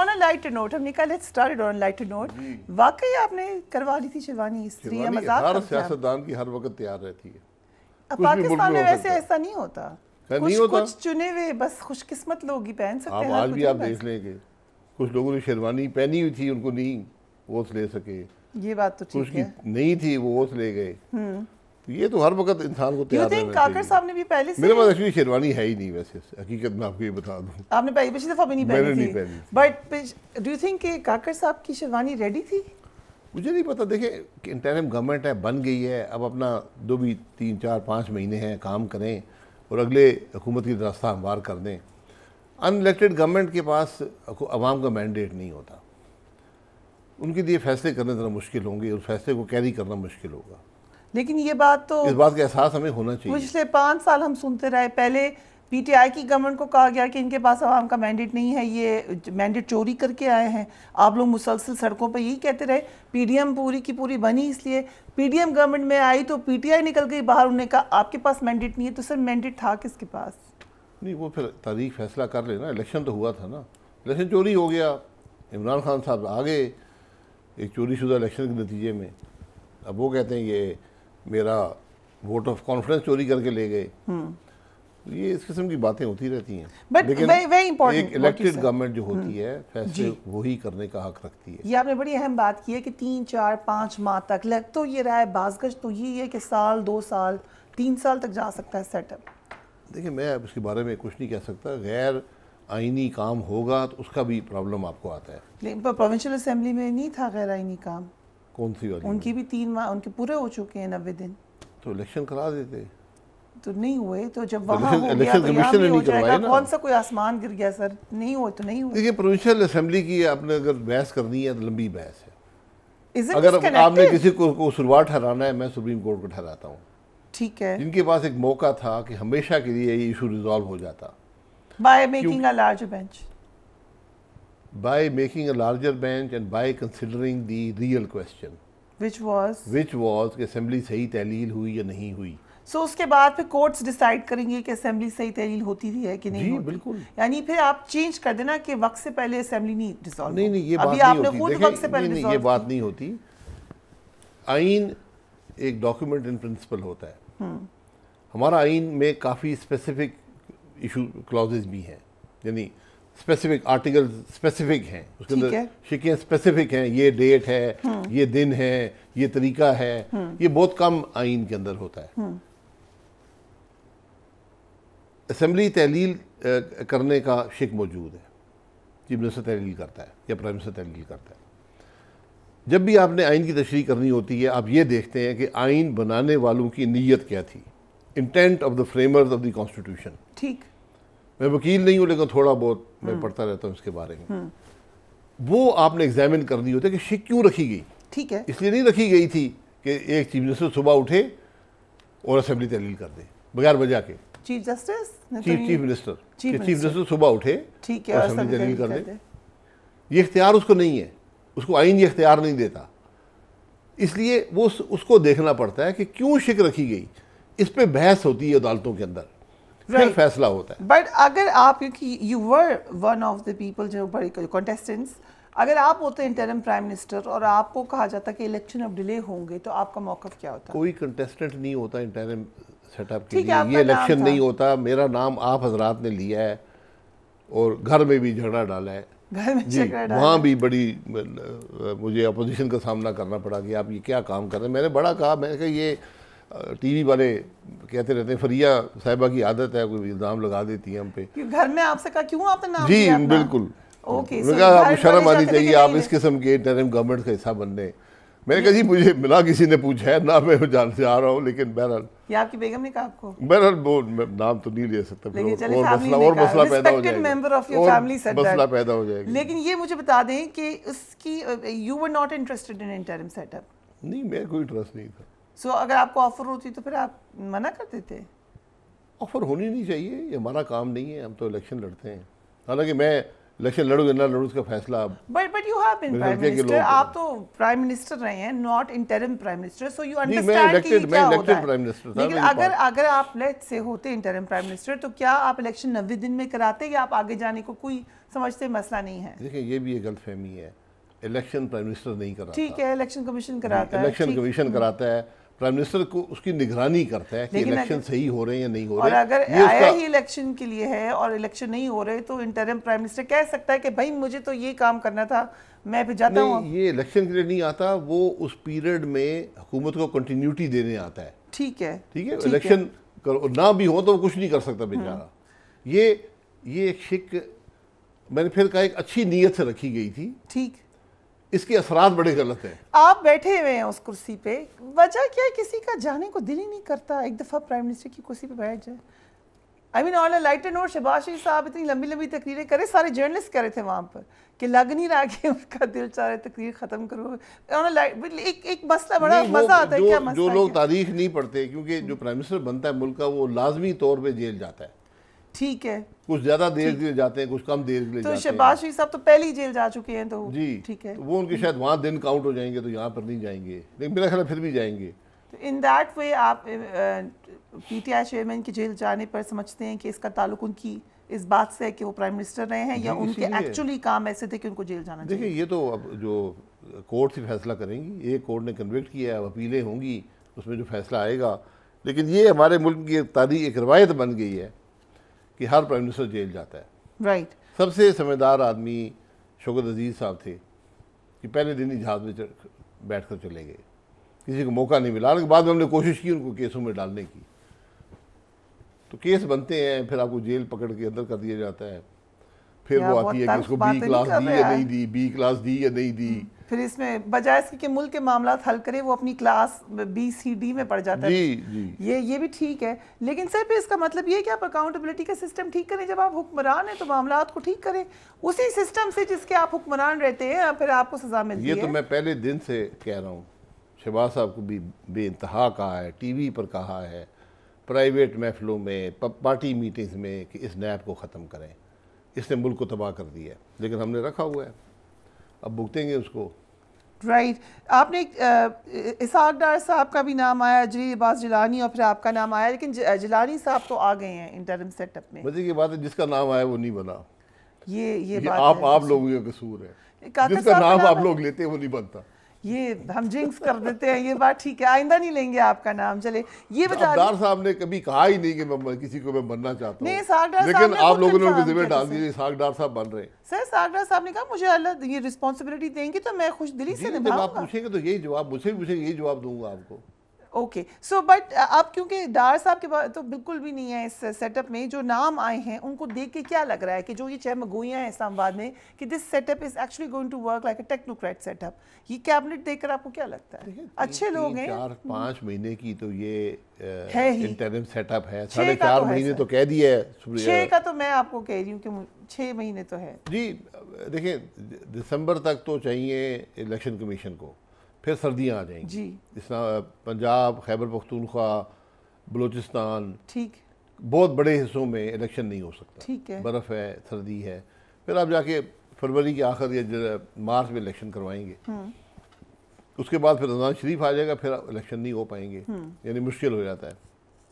On a light note हमने कहा let's started on light note वाकई आपने करवा ली थी शिवानी स्त्री या मजाक हर सियासतदान की हर वक्त तैयार रहती है अब पाकिस्तान में वैसे ऐसा नहीं होता नहीं होता कुछ चुने हुए बस खुशकिस्मत लोग ही पहन सकते हैं आज भी आप देख लेंगे कुछ लोगों ने शेरवानी पहनी हुई थी उनको नहीं वोस ले सके ये बात तो ठीक है नहीं थी वो वोस ले गए हम्म। तो ये तो हर वक्त इंसान को तैयार रहना काकर साहब ने भी पहले से मेरे पास एक्चुअली शेरवानी है ही नहीं वैसे हकीकत में आपको ये बता दूं आपने पहले पिछली दफा भी नहीं पहनी थी नहीं पहनी बट डू यू थिंक कि काकर साहब की शेरवानी रेडी थी मुझे नहीं पता देखिए कि इंटरम गवर्नमेंट है बन गई है अब अपना दो भी तीन चार पाँच महीने हैं काम करें और अगले हुकूमत की रास्ता हमवार कर दें अनइलेक्टेड गवर्नमेंट के पास आवाम का मैंडेट नहीं होता उनके लिए फैसले करने ज़रा मुश्किल होंगे और फैसले को कैरी करना मुश्किल होगा लेकिन ये बात तो इस बात का एहसास हमें होना चाहिए पिछले पाँच साल हम सुनते रहे पहले पीटीआई की गवर्नमेंट को कहा गया कि इनके पास आवाम का मैंडेट नहीं है ये मैंडेट चोरी करके आए हैं आप लोग मुसलसल सड़कों पर यही कहते रहे पीडीएम पूरी की पूरी बनी इसलिए पीडीएम गवर्नमेंट में आई तो पीटीआई निकल गई बाहर उन्होंने कहा आपके पास मैंडेट नहीं है तो सर मैंडेट था किसके पास नहीं वो फिर तारीख फैसला कर लेना इलेक्शन तो हुआ था ना इलेक्शन चोरी हो गया इमरान खान साहब आ गए एक चोरी इलेक्शन के नतीजे में अब वो कहते हैं ये मेरा वोट ऑफ कॉन्फिडेंस चोरी करके ले गए हम्म। ये इस किस्म की बातें होती रहती हैं बट लेकिन एक इलेक्टेड गवर्नमेंट जो होती हम्म। है फैसले वही करने का हक रखती है ये आपने बड़ी अहम बात की है कि तीन चार पाँच माह तक लग तो ये रहा है बाजगश तो यही है कि साल दो साल तीन साल तक जा सकता है सेटअप देखिए मैं अब इसके बारे में कुछ नहीं कह सकता गैर आइनी काम होगा तो उसका भी प्रॉब्लम आपको आता है लेकिन प्रोविंशियल असम्बली में नहीं था गैर आइनी काम कौन सी वाली उनकी भी तीन माह उनके पूरे हो चुके हैं नब्बे दिन तो इलेक्शन करा देते तो नहीं हुए तो जब इलेक्शन कमीशन ने नहीं करवाया ना कौन सा कोई आसमान गिर गया सर नहीं हुए तो नहीं हुए देखिए प्रोविंशियल असेंबली की आपने अगर बहस करनी है तो लंबी बहस है अगर आपने किसी को, को शुरुआत ठहराना है मैं सुप्रीम कोर्ट को ठहराता हूँ ठीक है जिनके पास एक मौका था कि हमेशा के लिए ये इशू रिजॉल्व हो जाता by making a large bench by making a larger bench and by considering the real question which was which was कि असेंबली सही तहलील हुई या नहीं हुई सो so, उसके बाद फिर कोर्ट्स डिसाइड करेंगे कि असेंबली सही तहलील होती थी है कि नहीं जी, बिल्कुल यानी फिर आप चेंज कर देना कि वक्त से पहले असेंबली नहीं डिसॉल्व नहीं नहीं ये बात नहीं होती खुद वक्त से पहले नहीं, नहीं, ये बात नहीं होती आइन एक डॉक्यूमेंट इन प्रिंसिपल होता है हम्म। हमारा आइन में काफ़ी स्पेसिफिक इशू क्लॉजेज भी हैं यानी स्पेसिफिक आर्टिकल स्पेसिफिक हैं उसके अंदर शिकें स्पेसिफिक हैं ये डेट है हम्म। ये दिन है ये तरीका है हम्म। ये बहुत कम आइन के अंदर होता है असम्बली हम्म। तहलील करने का शिक मौजूद है चीफ मिनिस्टर तहलील करता है या प्राइम मिनिस्टर तहलील करता है जब भी आपने आइन की तशरी करनी होती है आप ये देखते हैं कि आइन बनाने वालों की नीयत क्या थी intent of the framers of the constitution ठीक मैं वकील नहीं हूँ लेकिन थोड़ा बहुत मैं हम्म। पढ़ता रहता हूँ इसके बारे में हम्म। वो आपने एग्जामिन दी होती है कि शिक क्यों रखी गई ठीक है इसलिए नहीं रखी गई थी कि एक चीफ जस्टिस सुबह उठे और असेंबली तहलील कर दे बगैर वजह के चीफ जस्टिस तो chief chief minister chief justice सुबह उठे ठीक है असेंबली तहलील कर दे ये इख्तियार उसको नहीं है उसको आइन ये इख्तियार नहीं देता इसलिए वो उसको देखना पड़ता है कि क्यों शिक रखी गई इस पर बहस होती है अदालतों के अंदर फिर फैसला होता है बट अगर आप क्योंकि you were one of the people जो बड़े कॉन्टेस्टेंट्स अगर आप होते इंटरम प्राइम मिनिस्टर और आपको कहा जाता कि इलेक्शन अब डिले होंगे तो आपका मौका क्या होता कोई कंटेस्टेंट नहीं होता इंटरम सेटअप के लिए ये इलेक्शन नहीं होता मेरा नाम आप हजरात ने लिया है और घर में भी झगड़ा डाला है घर में जी वहाँ भी बड़ी मुझे अपोजिशन का सामना करना पड़ा कि आप ये क्या काम कर रहे हैं मैंने बड़ा कहा मैंने कहा ये टीवी वाले कहते रहते हैं फरिया साहिबा की आदत है कोई इल्ज़ाम लगा देती है हम पे घर में आपसे कहा क्यों आपने नाम जी बिल्कुल ओके आपको शर्म आनी चाहिए आप इस किस्म के टेरम गवर्नमेंट का हिस्सा बनने मैंने कहा जी मुझे मिला किसी ने पूछा है ना मैं जान से आ रहा हूँ लेकिन बहरहाल आपकी बेगम ने कहा आपको बहरहाल वो नाम तो नहीं ले सकता लेकिन और, और मसला और मसला पैदा हो जाएगा मेंबर मसला पैदा हो जाएगा लेकिन ये मुझे बता दें कि उसकी you were not interested in interim setup नहीं मैं कोई इंटरेस्ट नहीं था सो so, अगर आपको ऑफर होती तो फिर आप मना कर देते ऑफर होनी नहीं चाहिए ये हमारा काम नहीं है हम तो इलेक्शन लड़ते हैं हालांकि मैं इलेक्शन लड़ूंगा ना लड़ू उसका फैसला but but you have been prime minister आप तो प्राइम मिनिस्टर रहे हैं not interim prime minister so you understand कि क्या मैं इलेक्टेड प्राइम मिनिस्टर था लेकिन अगर अगर आप लेट से होते इंटरिम प्राइम मिनिस्टर तो क्या आप इलेक्शन 90 दिन में कराते या आप आगे जाने को कोई समझते मसला नहीं है देखिए ये भी एक गलतफहमी है इलेक्शन प्राइम मिनिस्टर नहीं कराता ठीक है इलेक्शन कमीशन कराता है इलेक्शन कमीशन कराता है प्राइम मिनिस्टर को उसकी निगरानी करता है कि इलेक्शन सही हो रहे हैं या नहीं हो रहे और अगर आया ही इलेक्शन के लिए है और इलेक्शन नहीं हो रहे तो इंटरम प्राइम मिनिस्टर कह सकता है कि भाई मुझे तो ये काम करना था मैं भी जाता हूँ ये इलेक्शन के लिए नहीं आता वो उस पीरियड में हुकूमत को कंटिन्यूटी देने आता है ठीक है ठीक है इलेक्शन ना भी हो तो वो कुछ नहीं कर सकता बेचारा हम्म। ये ये एक शिक मैंने फिर कहा एक अच्छी नीयत से रखी गई थी ठीक इसके असरात बड़े गलत हैं आप बैठे हुए हैं उस कुर्सी पे वजह क्या है किसी का जाने को दिल ही नहीं करता एक दफ़ा प्राइम मिनिस्टर की कुर्सी पे बैठ जाए I mean on light note शबाशी साहब इतनी लंबी लंबी तकरीरें करे सारे जर्नलिस्ट करे थे वहाँ पर कि लग नहीं रहा कि उनका दिल चाह रहा तकरीर ख़त्म करो एक एक मसला बड़ा मज़ा आता है क्या मसला जो लोग तारीख नहीं पढ़ते क्योंकि जो प्राइम मिनिस्टर बनता है मुल्क का वो लाजमी तौर पर जेल जाता है ठीक है कुछ ज्यादा देर के लिए जाते हैं कुछ कम देर के लिए तो शहबाज शरीफ साहब तो पहले ही जेल जा चुके हैं तो जी ठीक है तो वो उनके शायद वहाँ दिन काउंट हो जाएंगे तो यहाँ पर नहीं जाएंगे लेकिन मेरा ख्याल फिर भी जाएंगे इन दैट वे आप पी टी आई चेयरमैन की जेल जाने पर समझते हैं कि इसका ताल्लुक उनकी इस बात से है कि वो प्राइम मिनिस्टर रहे हैं या उनके एक्चुअली काम ऐसे थे कि उनको जेल जाना देखिए ये तो अब जो कोर्ट से फैसला करेंगी एक कोर्ट ने कन्विक्ट किया है अपीलें होंगी उसमें जो फैसला आएगा लेकिन ये हमारे मुल्क की तारीख एक रवायत बन गई है कि हर प्राइम मिनिस्टर जेल जाता है राइट right. सबसे समझदार आदमी शोकत अजीज साहब थे कि पहले दिन ही जहाज में बैठ कर चले गए किसी को मौका नहीं मिला बाद में हमने कोशिश की उनको केसों में डालने की तो केस बनते हैं फिर आपको जेल पकड़ के अंदर कर दिया जाता है फिर वो आती है कि उसको बी क्लास दी या नहीं दी बी क्लास दी या नहीं दी फिर इसमें बजाय इसके कि मुल्क के मामला हल करे वो अपनी क्लास बी सी डी में पड़ जाता जी, है जी। ये ये भी ठीक है लेकिन सर फिर इसका मतलब ये है कि आप अकाउंटेबिलिटी का सिस्टम ठीक करें जब आप हुक्मरान हैं तो मामला को ठीक करें उसी सिस्टम से जिसके आप हुक्मरान रहते हैं फिर आपको सजा मिलती ये तो है ये तो मैं पहले दिन से कह रहा हूँ शहबाज साहब को भी इंतहा कहा है टी वी पर कहा है प्राइवेट महफलों में पार्टी मीटिंग्स में कि इस नैब को ख़त्म करें इसने मुल्क को तबाह कर दिया लेकिन हमने रखा हुआ है अब भुगतेंगे उसको राइट right. आपने इसहाक डार साहब का भी नाम आया अजरी अब्बास जिलानी और फिर आपका नाम आया लेकिन जिलानी साहब तो आ गए हैं इंटरम सेटअप में मजे की बात है जिसका नाम आया वो नहीं बना ये ये, ये बात आप है आप लोगों का कसूर है जिसका नाम आप लोग लेते हैं वो नहीं बनता ये हम जिंक्स कर देते हैं ये बात ठीक है आइंदा नहीं लेंगे आपका नाम चले ये बता साहब ने कभी कहा ही नहीं कि मैं किसी को मैं बनना चाहता हूँ लेकिन आप लोगों ने उनके जिम्मे डाल दिए सागडार साहब बन रहे हैं सर सागडार साहब ने कहा मुझे अल्लाह ये रिस्पॉन्सिबिलिटी देंगे तो मैं खुश दिली से आप पूछेंगे तो यही जवाब मुझे मुझे यही जवाब दूंगा आपको ओके सो बट आप क्योंकि डार साहब के पास तो बिल्कुल भी नहीं है इस सेटअप में जो नाम आए हैं उनको देख के क्या लग रहा है कि जो ये छह मगोइयाँ हैं इस्लामाबाद में कि this setup is actually going to work like a technocrat setup ये कैबिनेट देखकर आपको क्या लगता है अच्छे लोग हैं चार हम्म। पाँच महीने की तो ये इंटरिम सेटअप है साढ़े चार तो महीने तो कह दिया छः का तो मैं आपको कह रही हूँ कि छः महीने तो है जी देखिए दिसंबर तक तो चाहिए इलेक्शन कमीशन को फिर सर्दियाँ आ जाएंगी जी इस पंजाब खैबर पख्तूनख्वा बलूचिस्तान ठीक बहुत बड़े हिस्सों में इलेक्शन नहीं हो सकता ठीक है बर्फ़ है सर्दी है फिर आप जाके फरवरी के आखिर या मार्च में इलेक्शन करवाएंगे हम्म। उसके बाद फिर रमजान शरीफ आ जाएगा फिर इलेक्शन नहीं हो पाएंगे हम्म। यानी मुश्किल हो जाता है